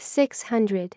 Six hundred.